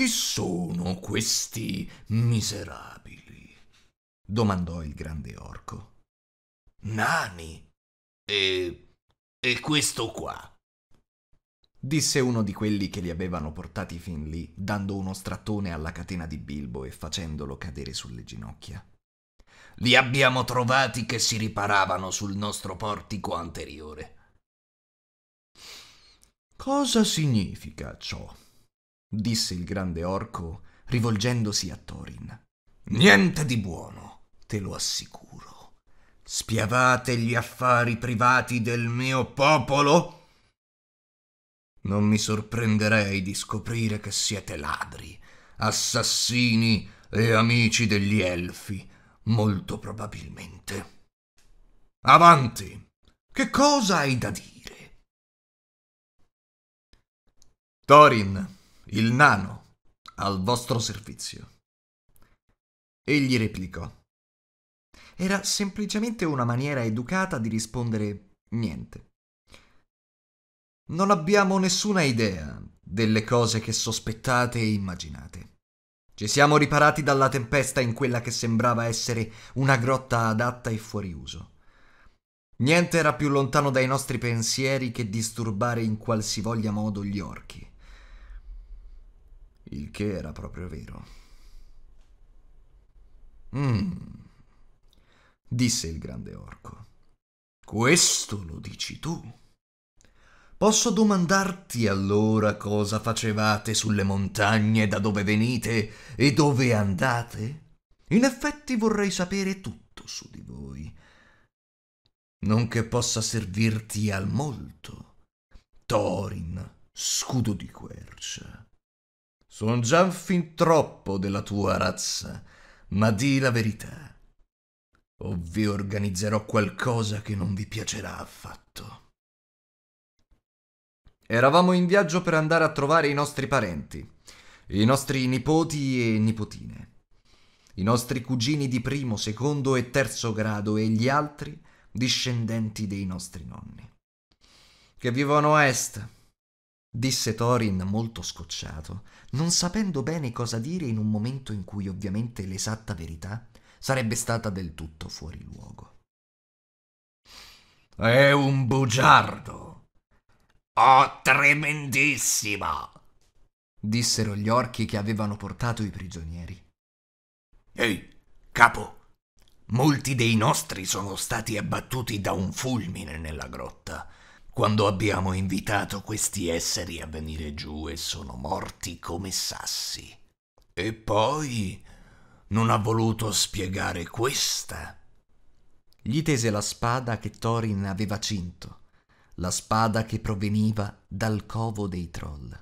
Chi sono questi miserabili? domandò il grande orco. Nani e. e questo qua. Disse uno di quelli che li avevano portati fin lì, dando uno strattone alla catena di Bilbo e facendolo cadere sulle ginocchia. Li abbiamo trovati che si riparavano sul nostro portico anteriore. Cosa significa ciò? disse il grande orco, rivolgendosi a Thorin. Niente di buono, te lo assicuro. Spiavate gli affari privati del mio popolo? Non mi sorprenderei di scoprire che siete ladri, assassini e amici degli elfi, molto probabilmente. Avanti! Che cosa hai da dire? Thorin, il nano, al vostro servizio. Egli replicò. Era semplicemente una maniera educata di rispondere niente. Non abbiamo nessuna idea delle cose che sospettate e immaginate. Ci siamo riparati dalla tempesta in quella che sembrava essere una grotta adatta e fuori uso. Niente era più lontano dai nostri pensieri che disturbare in qualsivoglia modo gli orchi il che era proprio vero. Mm, disse il grande orco. Questo lo dici tu. Posso domandarti allora cosa facevate sulle montagne, da dove venite e dove andate? In effetti vorrei sapere tutto su di voi. Non che possa servirti al molto. Thorin, scudo di quercia Son già fin troppo della tua razza, ma di la verità. O vi organizzerò qualcosa che non vi piacerà affatto. Eravamo in viaggio per andare a trovare i nostri parenti, i nostri nipoti e nipotine, i nostri cugini di primo, secondo e terzo grado e gli altri discendenti dei nostri nonni, che vivono a est, disse Thorin molto scocciato, non sapendo bene cosa dire in un momento in cui ovviamente l'esatta verità sarebbe stata del tutto fuori luogo. È un bugiardo! Oh, tremendissima! dissero gli orchi che avevano portato i prigionieri. Ehi, capo! Molti dei nostri sono stati abbattuti da un fulmine nella grotta quando abbiamo invitato questi esseri a venire giù e sono morti come sassi. E poi non ha voluto spiegare questa. Gli tese la spada che Thorin aveva cinto, la spada che proveniva dal covo dei troll.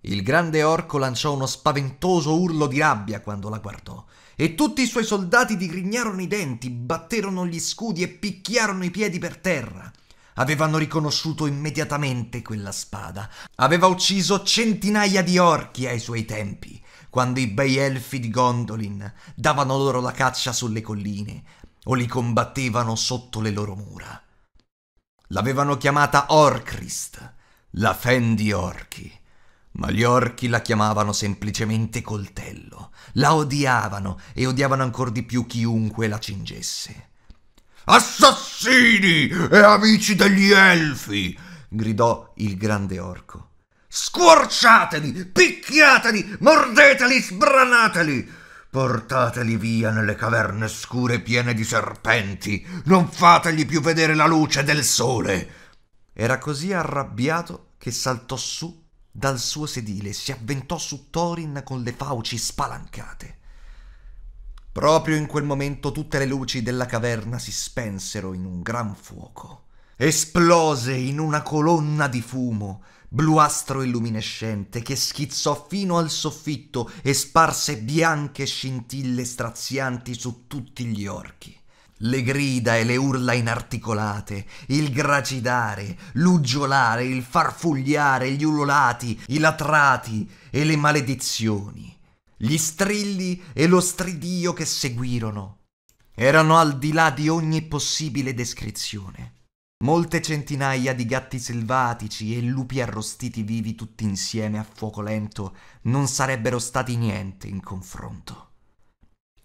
Il grande orco lanciò uno spaventoso urlo di rabbia quando la guardò, e tutti i suoi soldati digrignarono i denti, batterono gli scudi e picchiarono i piedi per terra avevano riconosciuto immediatamente quella spada. Aveva ucciso centinaia di orchi ai suoi tempi, quando i bei elfi di Gondolin davano loro la caccia sulle colline o li combattevano sotto le loro mura. L'avevano chiamata Orcrist, la Fen di Orchi, ma gli orchi la chiamavano semplicemente coltello, la odiavano e odiavano ancor di più chiunque la cingesse. Assassini e amici degli elfi! gridò il grande orco. Squarciateli, picchiateli, mordeteli, sbranateli! Portateli via nelle caverne scure piene di serpenti, non fategli più vedere la luce del sole! Era così arrabbiato che saltò su dal suo sedile e si avventò su Thorin con le fauci spalancate. Proprio in quel momento tutte le luci della caverna si spensero in un gran fuoco. Esplose in una colonna di fumo, bluastro illuminescente, che schizzò fino al soffitto e sparse bianche scintille strazianti su tutti gli orchi. Le grida e le urla inarticolate, il gracidare, l'uggiolare, il farfugliare, gli ululati, i latrati e le maledizioni gli strilli e lo stridio che seguirono erano al di là di ogni possibile descrizione. Molte centinaia di gatti selvatici e lupi arrostiti vivi tutti insieme a fuoco lento non sarebbero stati niente in confronto.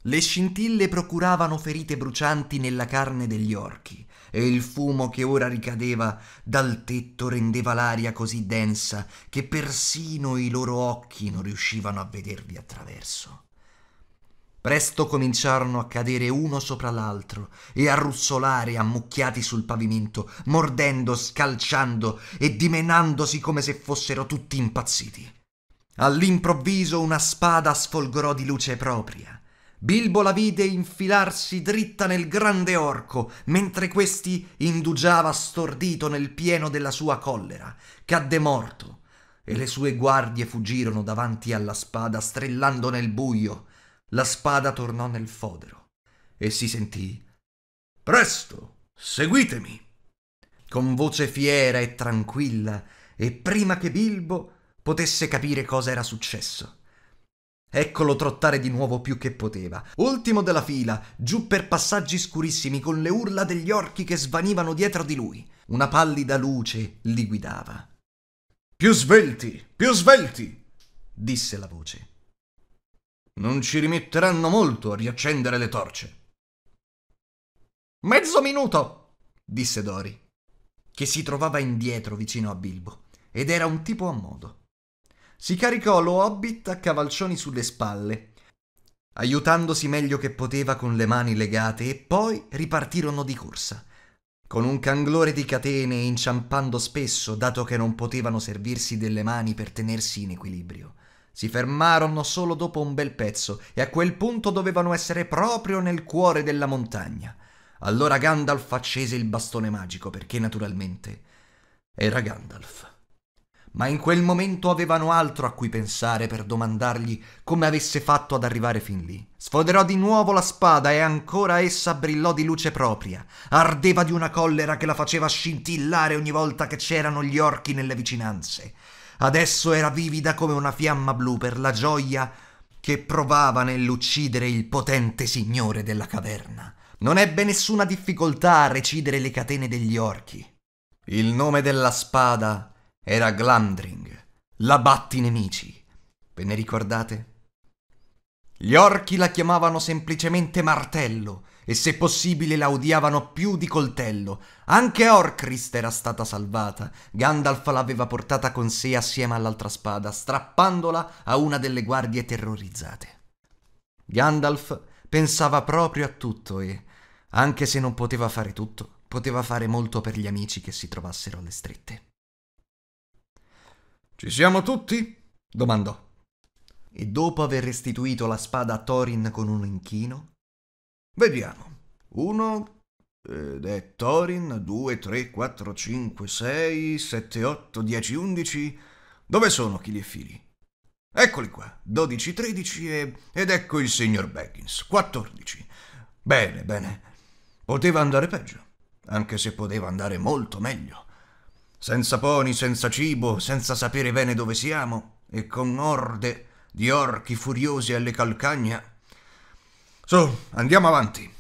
Le scintille procuravano ferite brucianti nella carne degli orchi, e il fumo che ora ricadeva dal tetto rendeva l'aria così densa che persino i loro occhi non riuscivano a vedervi attraverso. Presto cominciarono a cadere uno sopra l'altro e a russolare ammucchiati sul pavimento, mordendo, scalciando e dimenandosi come se fossero tutti impazziti. All'improvviso una spada sfolgorò di luce propria Bilbo la vide infilarsi dritta nel grande orco, mentre questi indugiava stordito nel pieno della sua collera. Cadde morto, e le sue guardie fuggirono davanti alla spada, strillando nel buio. La spada tornò nel fodero, e si sentì Presto, seguitemi! Con voce fiera e tranquilla, e prima che Bilbo potesse capire cosa era successo. Eccolo trottare di nuovo più che poteva. Ultimo della fila, giù per passaggi scurissimi con le urla degli orchi che svanivano dietro di lui. Una pallida luce li guidava. Più svelti, più svelti, disse la voce. Non ci rimetteranno molto a riaccendere le torce. Mezzo minuto, disse Dori, che si trovava indietro vicino a Bilbo, ed era un tipo a modo si caricò lo Hobbit a cavalcioni sulle spalle, aiutandosi meglio che poteva con le mani legate e poi ripartirono di corsa. Con un canglore di catene inciampando spesso, dato che non potevano servirsi delle mani per tenersi in equilibrio. Si fermarono solo dopo un bel pezzo e a quel punto dovevano essere proprio nel cuore della montagna. Allora Gandalf accese il bastone magico perché naturalmente era Gandalf ma in quel momento avevano altro a cui pensare per domandargli come avesse fatto ad arrivare fin lì. Sfoderò di nuovo la spada e ancora essa brillò di luce propria, ardeva di una collera che la faceva scintillare ogni volta che c'erano gli orchi nelle vicinanze. Adesso era vivida come una fiamma blu per la gioia che provava nell'uccidere il potente signore della caverna. Non ebbe nessuna difficoltà a recidere le catene degli orchi. Il nome della spada era Glamdring, la batti nemici. Ve ne ricordate? Gli orchi la chiamavano semplicemente martello e se possibile la odiavano più di coltello. Anche Orcrist era stata salvata. Gandalf l'aveva portata con sé assieme all'altra spada, strappandola a una delle guardie terrorizzate. Gandalf pensava proprio a tutto e, anche se non poteva fare tutto, poteva fare molto per gli amici che si trovassero alle strette. Ci siamo tutti? domandò. E dopo aver restituito la spada a Thorin con un inchino? Vediamo. Uno, ed è Thorin due, tre, quattro, cinque, sei, sette, otto, dieci, undici. Dove sono chili e fili? Eccoli qua, 12, 13 e... ed ecco il signor Baggins, 14. Bene, bene. Poteva andare peggio, anche se poteva andare molto meglio senza poni, senza cibo, senza sapere bene dove siamo, e con orde di orchi furiosi alle calcagna. Su, andiamo avanti.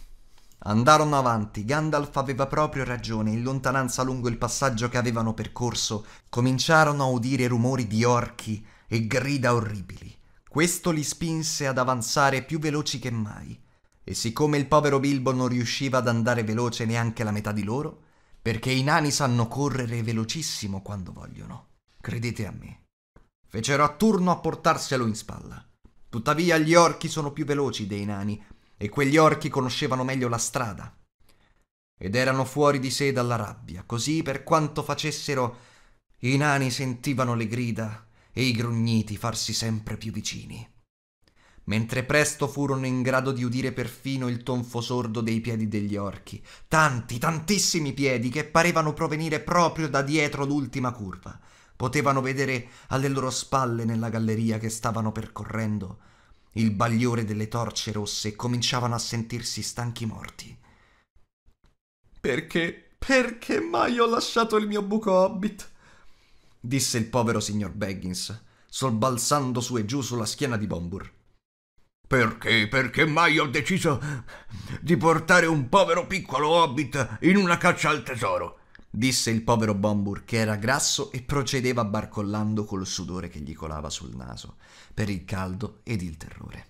Andarono avanti, Gandalf aveva proprio ragione, in lontananza lungo il passaggio che avevano percorso cominciarono a udire rumori di orchi e grida orribili. Questo li spinse ad avanzare più veloci che mai, e siccome il povero Bilbo non riusciva ad andare veloce neanche la metà di loro, perché i nani sanno correre velocissimo quando vogliono. Credete a me. Fecero a turno a portarselo in spalla. Tuttavia gli orchi sono più veloci dei nani, e quegli orchi conoscevano meglio la strada. Ed erano fuori di sé dalla rabbia, così per quanto facessero, i nani sentivano le grida e i grugniti farsi sempre più vicini mentre presto furono in grado di udire perfino il tonfo sordo dei piedi degli orchi, tanti, tantissimi piedi che parevano provenire proprio da dietro l'ultima curva. Potevano vedere alle loro spalle nella galleria che stavano percorrendo il bagliore delle torce rosse e cominciavano a sentirsi stanchi morti. Perché, perché mai ho lasciato il mio buco hobbit? disse il povero signor Baggins, sobbalzando su e giù sulla schiena di Bombur. Perché? Perché mai ho deciso di portare un povero piccolo hobbit in una caccia al tesoro? disse il povero Bombur, che era grasso e procedeva barcollando col sudore che gli colava sul naso, per il caldo ed il terrore.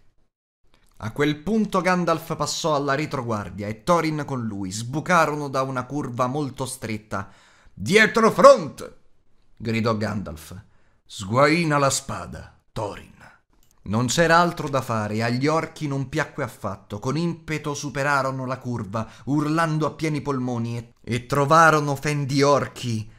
A quel punto Gandalf passò alla retroguardia e Thorin con lui sbucarono da una curva molto stretta. Dietro front! gridò Gandalf. Sguaina la spada, Thorin. Non c'era altro da fare, agli orchi non piacque affatto. Con impeto superarono la curva, urlando a pieni polmoni, e, e trovarono fendi orchi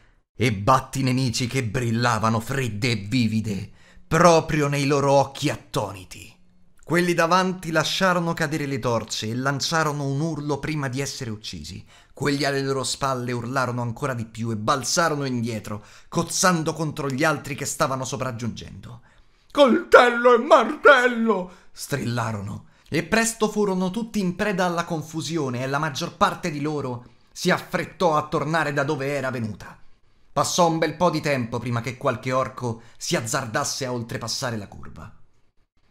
e batti nemici che brillavano fredde e vivide, proprio nei loro occhi attoniti. Quelli davanti lasciarono cadere le torce e lanciarono un urlo prima di essere uccisi. Quelli alle loro spalle urlarono ancora di più e balzarono indietro, cozzando contro gli altri che stavano sopraggiungendo. Coltello e martello! strillarono, e presto furono tutti in preda alla confusione e la maggior parte di loro si affrettò a tornare da dove era venuta. Passò un bel po' di tempo prima che qualche orco si azzardasse a oltrepassare la curva.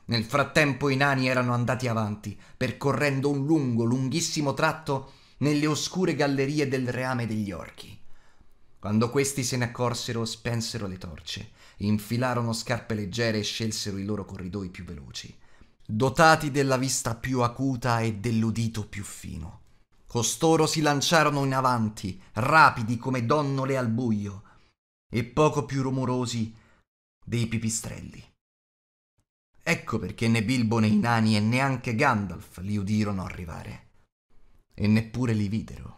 Nel frattempo i nani erano andati avanti, percorrendo un lungo, lunghissimo tratto nelle oscure gallerie del reame degli orchi. Quando questi se ne accorsero, spensero le torce infilarono scarpe leggere e scelsero i loro corridoi più veloci, dotati della vista più acuta e dell'udito più fino. Costoro si lanciarono in avanti, rapidi come donnole al buio, e poco più rumorosi dei pipistrelli. Ecco perché né Bilbo né i nani e neanche Gandalf li udirono arrivare. E neppure li videro.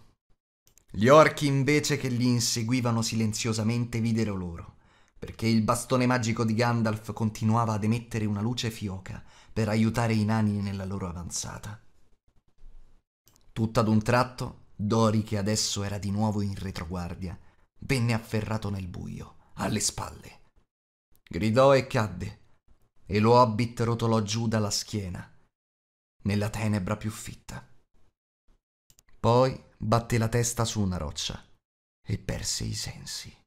Gli orchi invece che li inseguivano silenziosamente videro loro perché il bastone magico di Gandalf continuava ad emettere una luce fioca per aiutare i nani nella loro avanzata. Tutto ad un tratto, Dori, che adesso era di nuovo in retroguardia, venne afferrato nel buio, alle spalle. Gridò e cadde, e lo hobbit rotolò giù dalla schiena, nella tenebra più fitta. Poi batté la testa su una roccia e perse i sensi.